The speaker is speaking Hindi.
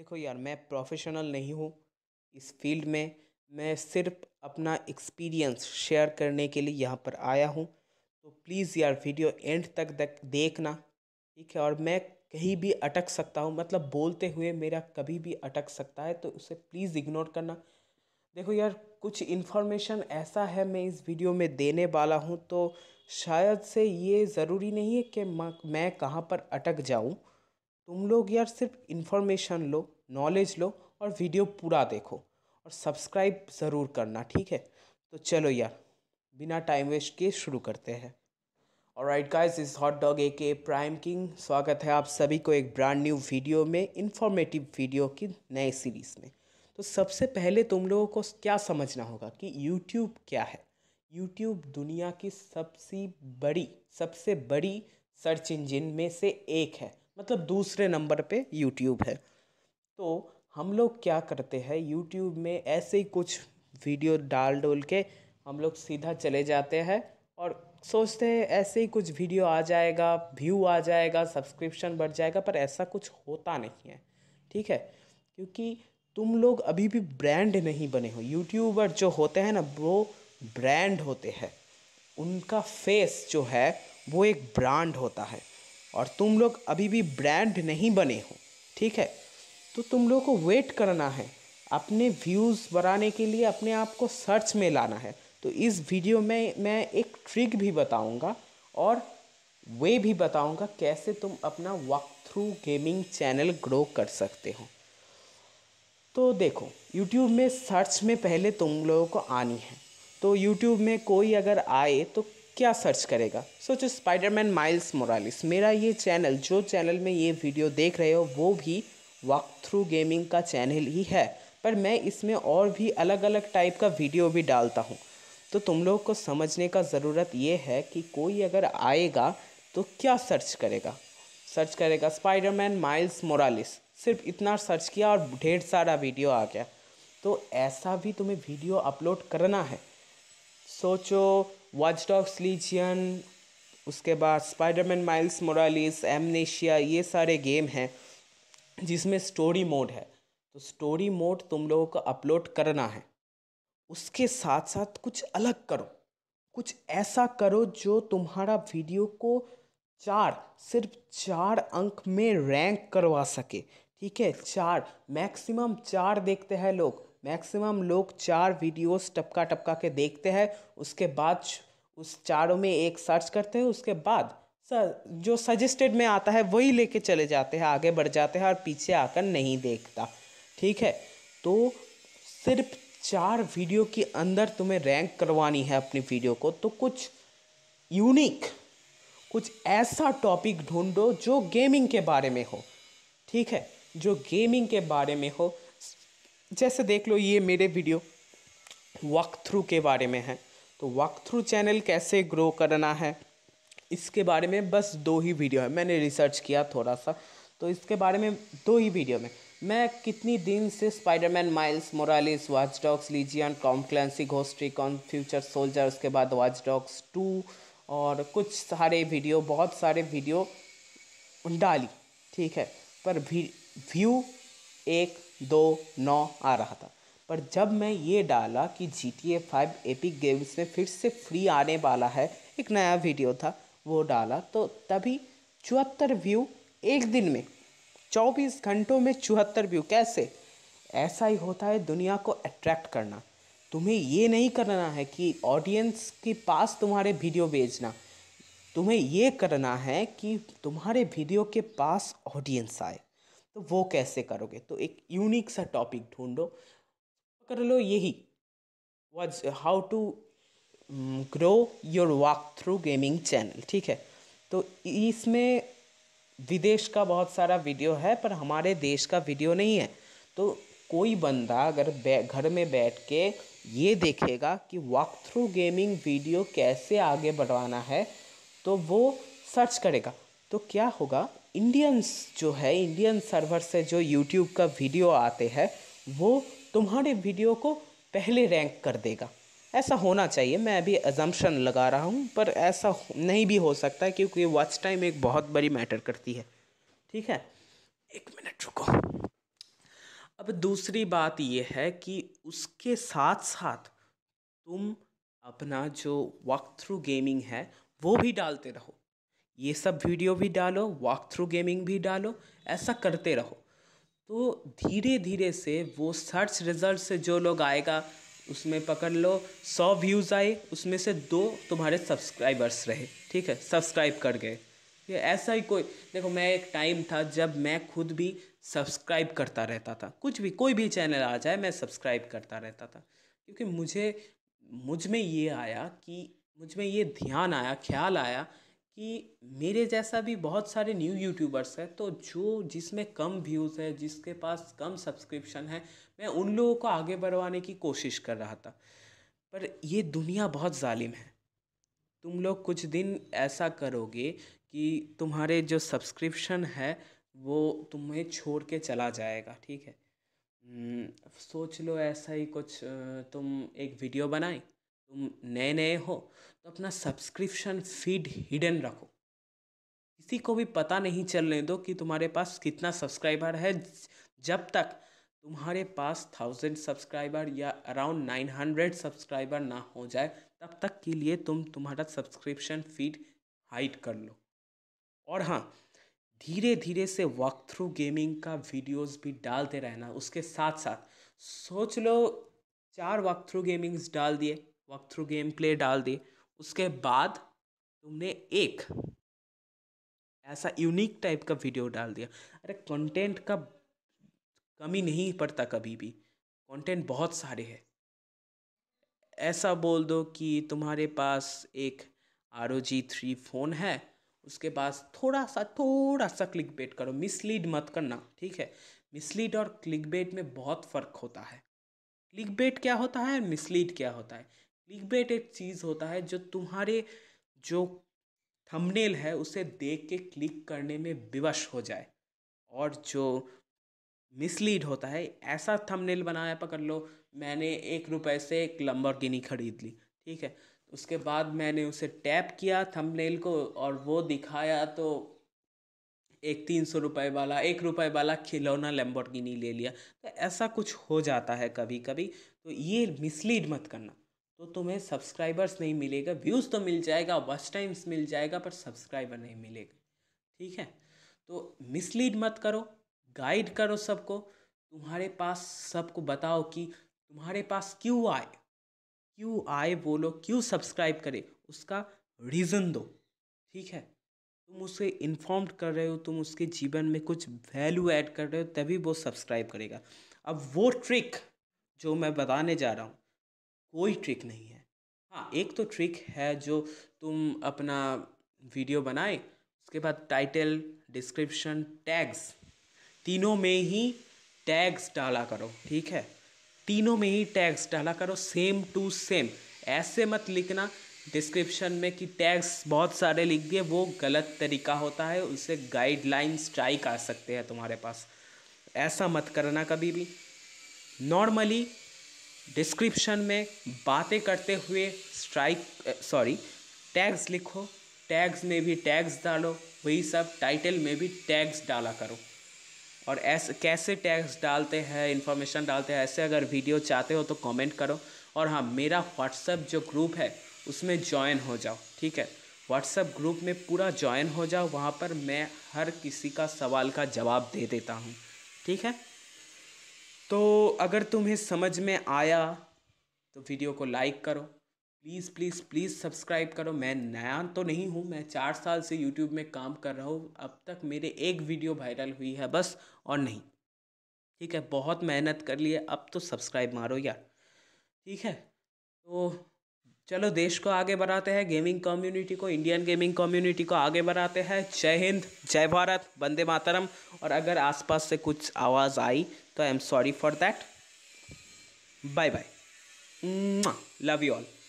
देखो यार मैं प्रोफेशनल नहीं हूँ इस फील्ड में मैं सिर्फ अपना एक्सपीरियंस शेयर करने के लिए यहाँ पर आया हूँ तो प्लीज़ यार वीडियो एंड तक तक देखना ठीक है और मैं कहीं भी अटक सकता हूँ मतलब बोलते हुए मेरा कभी भी अटक सकता है तो उसे प्लीज़ इग्नोर करना देखो यार कुछ इन्फॉर्मेशन ऐसा है मैं इस वीडियो में देने वाला हूँ तो शायद से ये ज़रूरी नहीं है कि मैं कहाँ पर अटक जाऊँ तुम लोग यार सिर्फ इन्फॉर्मेशन लो नॉलेज लो और वीडियो पूरा देखो और सब्सक्राइब ज़रूर करना ठीक है तो चलो यार बिना टाइम वेस्ट के शुरू करते हैं और राइट गाइज इस hot dog A K prime king स्वागत है आप सभी को एक ब्रांड न्यू वीडियो में इन्फॉर्मेटिव वीडियो की नए सीरीज़ में तो सबसे पहले तुम लोगों को क्या समझना होगा कि यूट्यूब क्या है यूट्यूब दुनिया की सबसे बड़ी सबसे बड़ी सर्च इंजन में से एक है मतलब दूसरे नंबर पे यूट्यूब है तो हम लोग क्या करते हैं यूट्यूब में ऐसे ही कुछ वीडियो डाल डोल के हम लोग सीधा चले जाते हैं और सोचते हैं ऐसे ही कुछ वीडियो आ जाएगा व्यू आ जाएगा सब्सक्रिप्शन बढ़ जाएगा पर ऐसा कुछ होता नहीं है ठीक है क्योंकि तुम लोग अभी भी ब्रांड नहीं बने हो यूट्यूबर जो होते हैं ना वो ब्रांड होते हैं उनका फेस जो है वो एक ब्रांड होता है और तुम लोग अभी भी ब्रांड नहीं बने हो ठीक है तो तुम लोगों को वेट करना है अपने व्यूज़ बढ़ाने के लिए अपने आप को सर्च में लाना है तो इस वीडियो में मैं एक ट्रिक भी बताऊंगा और वे भी बताऊंगा कैसे तुम अपना walk through gaming channel grow कर सकते हो तो देखो YouTube में सर्च में पहले तुम लोगों को आनी है तो YouTube में कोई अगर आए तो क्या सर्च करेगा सोचो स्पाइडरमैन माइल्स मोरालिस मेरा ये चैनल जो चैनल में ये वीडियो देख रहे हो वो भी वॉक थ्रू गेमिंग का चैनल ही है पर मैं इसमें और भी अलग अलग टाइप का वीडियो भी डालता हूँ तो तुम लोग को समझने का ज़रूरत ये है कि कोई अगर आएगा तो क्या सर्च करेगा सर्च करेगा स्पाइडरमैन माइल्स मोरालिस सिर्फ इतना सर्च किया और ढेर सारा वीडियो आ गया तो ऐसा भी तुम्हें वीडियो अपलोड करना है सोचो वॉचडॉक्स लीजियन उसके बाद स्पाइडरमैन माइल्स मोरालिस एमनेशिया ये सारे गेम हैं जिसमें स्टोरी मोड है तो स्टोरी मोड तुम लोगों को अपलोड करना है उसके साथ साथ कुछ अलग करो कुछ ऐसा करो जो तुम्हारा वीडियो को चार सिर्फ चार अंक में रैंक करवा सके ठीक है चार मैक्सिमम चार देखते हैं लोग मैक्सिमम लोग चार वीडियोस टपका टपका के देखते हैं उसके बाद उस चारों में एक सर्च करते हैं उसके बाद जो सजेस्टेड में आता है वही लेके चले जाते हैं आगे बढ़ जाते हैं और पीछे आकर नहीं देखता ठीक है तो सिर्फ चार वीडियो के अंदर तुम्हें रैंक करवानी है अपनी वीडियो को तो कुछ यूनिक कुछ ऐसा टॉपिक ढूंढो जो गेमिंग के बारे में हो ठीक है जो गेमिंग के बारे में हो जैसे देख लो ये मेरे वीडियो वॉक थ्रू के बारे में है तो वॉक थ्रू चैनल कैसे ग्रो करना है इसके बारे में बस दो ही वीडियो है मैंने रिसर्च किया थोड़ा सा तो इसके बारे में दो ही वीडियो में मैं कितनी दिन से Spiderman Miles Morales Watch Dogs Legion Tom Clancy Ghost Recon Future Soldier उसके बाद वाच डॉग्स टू और कुछ सारे वीडियो बहुत सारे वीडियो डाली ठीक है पर व्यू एक दो नौ आ रहा था पर जब मैं ये डाला कि G T A five Epic Games में फिर से फ्री आने वाला है एक नया वीडियो था वो डाला तो तभी चौहत्तर व्यू एक दिन में चौबीस घंटों में चौहत्तर व्यू कैसे ऐसा ही होता है दुनिया को अट्रैक्ट करना तुम्हें ये नहीं करना है कि ऑडियंस के पास तुम्हारे वीडियो भेजना तुम्हें ये करना है कि तुम्हारे वीडियो के पास ऑडियंस आए तो वो कैसे करोगे तो एक यूनिक सा टॉपिक ढूंढो कर लो यही was how to grow your walk through gaming channel ठीक है तो इसमें विदेश का बहुत सारा वीडियो है पर हमारे देश का वीडियो नहीं है तो कोई बंदा अगर घर में बैठ के ये देखेगा कि वॉक थ्रू गेमिंग वीडियो कैसे आगे बढ़वाना है तो वो सर्च करेगा तो क्या होगा इंडियंस जो है इंडियन सर्वर से जो यूट्यूब का वीडियो आते हैं वो तुम्हारे वीडियो को पहले रैंक कर देगा ऐसा होना चाहिए मैं अभी एजम्पन लगा रहा हूँ पर ऐसा नहीं भी हो सकता है क्योंकि वॉच टाइम एक बहुत बड़ी मैटर करती है ठीक है एक मिनट रुको अब दूसरी बात ये है कि उसके साथ साथ तुम अपना जो वक्त थ्रू गेमिंग है वो भी डालते रहो ये सब वीडियो भी डालो वॉक थ्रू गेमिंग भी डालो ऐसा करते रहो तो धीरे धीरे से वो सर्च रिजल्ट से जो लोग आएगा उसमें पकड़ लो सौ व्यूज़ आए उसमें से दो तुम्हारे सब्सक्राइबर्स रहे ठीक है सब्सक्राइब कर गए ये ऐसा ही कोई देखो मैं एक टाइम था जब मैं खुद भी सब्सक्राइब करता रहता था कुछ भी कोई भी चैनल आ जाए मैं सब्सक्राइब करता रहता था क्योंकि मुझे मुझ में ये आया कि मुझ में ये ध्यान आया ख्याल आया कि मेरे जैसा भी बहुत सारे न्यू यूट्यूबर्स हैं तो जो जिसमें कम व्यूज़ है जिसके पास कम सब्सक्रिप्शन है मैं उन लोगों को आगे बढ़वाने की कोशिश कर रहा था पर ये दुनिया बहुत ालिम है तुम लोग कुछ दिन ऐसा करोगे कि तुम्हारे जो सब्सक्रिप्शन है वो तुम्हें छोड़ के चला जाएगा ठीक है हम्म, सोच लो ऐसा ही कुछ तुम एक वीडियो बनाए तुम नए नए हो तो अपना सब्सक्रिप्शन फीड हिडन रखो किसी को भी पता नहीं चलने दो कि तुम्हारे पास कितना सब्सक्राइबर है जब तक तुम्हारे पास थाउजेंड सब्सक्राइबर या अराउंड नाइन हंड्रेड सब्सक्राइबर ना हो जाए तब तक के लिए तुम तुम्हारा सब्सक्रिप्शन फीड हाइड कर लो और हाँ धीरे धीरे से वॉक थ्रू गेमिंग का वीडियोस भी डालते रहना उसके साथ साथ सोच लो चार वॉक थ्रू गेमिंग्स डाल दिए वॉक थ्रू गेम प्ले डाल दी उसके बाद तुमने एक ऐसा यूनिक टाइप का वीडियो डाल दिया अरे कंटेंट का कमी नहीं पड़ता कभी भी कंटेंट बहुत सारे हैं ऐसा बोल दो कि तुम्हारे पास एक R O G three phone है उसके पास थोड़ा सा थोड़ा सा क्लिक बेट करो मिसलीड मत करना ठीक है मिसलीड और क्लिक बेट में बहुत फ़र्क होता है क्लिक बेट क्या होता है मिसलीड क्या होता है क्लिकबेट एक चीज़ होता है जो तुम्हारे जो थंबनेल है उसे देख के क्लिक करने में विवश हो जाए और जो मिसलीड होता है ऐसा थंबनेल बनाया पकड़ लो मैंने एक रुपए से एक गिनी खरीद ली ठीक है उसके बाद मैंने उसे टैप किया थंबनेल को और वो दिखाया तो एक तीन सौ रुपये वाला एक रुपये वाला खिलौना गिनी ले लिया तो ऐसा कुछ हो जाता है कभी कभी तो ये मिसलीड मत करना तो तुम्हें सब्सक्राइबर्स नहीं मिलेगा व्यूज़ तो मिल जाएगा वॉच टाइम्स मिल जाएगा पर सब्सक्राइबर नहीं मिलेगा ठीक है तो मिसलीड मत करो गाइड करो सबको तुम्हारे पास सबको बताओ कि तुम्हारे पास क्यों आए क्यों आए बोलो क्यों सब्सक्राइब करे उसका रीज़न दो ठीक है तुम उसे इन्फॉर्म कर रहे हो तुम उसके जीवन में कुछ वैल्यू ऐड कर रहे हो तभी वो सब्सक्राइब करेगा अब वो ट्रिक जो मैं बताने जा रहा हूँ कोई ट्रिक नहीं है हाँ एक तो ट्रिक है जो तुम अपना वीडियो बनाए उसके बाद टाइटल डिस्क्रिप्शन टैग्स तीनों में ही टैग्स डाला करो ठीक है तीनों में ही टैग्स डाला करो सेम टू सेम ऐसे मत लिखना डिस्क्रिप्शन में कि टैग्स बहुत सारे लिख दिए वो गलत तरीका होता है उससे गाइडलाइन स्ट्राइक आ सकते हैं तुम्हारे पास ऐसा मत करना कभी भी नॉर्मली डिस्क्रिप्शन में बातें करते हुए स्ट्राइक सॉरी टैग्स लिखो टैग्स में भी टैग्स डालो वही सब टाइटल में भी टैग्स डाला करो और ऐसे कैसे टैग्स डालते हैं इन्फॉर्मेशन डालते हैं ऐसे अगर वीडियो चाहते हो तो कमेंट करो और हाँ मेरा व्हाट्सअप जो ग्रुप है उसमें ज्वाइन हो जाओ ठीक है व्हाट्सअप ग्रुप में पूरा ज्वाइन हो जाओ वहाँ पर मैं हर किसी का सवाल का जवाब दे देता हूँ ठीक है तो अगर तुम्हें समझ में आया तो वीडियो को लाइक करो प्लीज़ प्लीज़ प्लीज़ सब्सक्राइब करो मैं नया तो नहीं हूँ मैं चार साल से यूट्यूब में काम कर रहा हूँ अब तक मेरे एक वीडियो वायरल हुई है बस और नहीं ठीक है बहुत मेहनत कर लिए अब तो सब्सक्राइब मारो यार ठीक है तो चलो देश को आगे बढ़ाते हैं गेमिंग कम्युनिटी को इंडियन गेमिंग कम्युनिटी को आगे बढ़ाते हैं जय हिंद जय भारत वंदे मातरम और अगर आसपास से कुछ आवाज़ आई so i am sorry for that bye bye love you all